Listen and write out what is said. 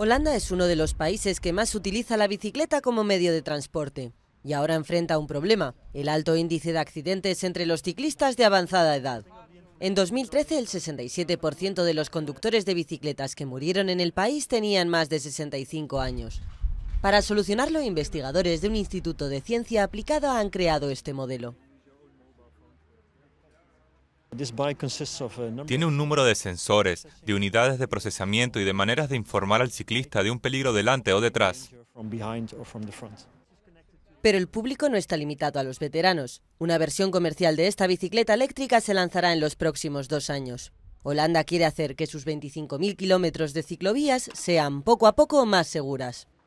Holanda es uno de los países que más utiliza la bicicleta como medio de transporte y ahora enfrenta un problema, el alto índice de accidentes entre los ciclistas de avanzada edad. En 2013, el 67% de los conductores de bicicletas que murieron en el país tenían más de 65 años. Para solucionarlo, investigadores de un instituto de ciencia aplicada han creado este modelo. Uh, Tiene un número de sensores, de unidades de procesamiento y de maneras de informar al ciclista de un peligro delante o detrás. Pero el público no está limitado a los veteranos. Una versión comercial de esta bicicleta eléctrica se lanzará en los próximos dos años. Holanda quiere hacer que sus 25.000 kilómetros de ciclovías sean poco a poco más seguras.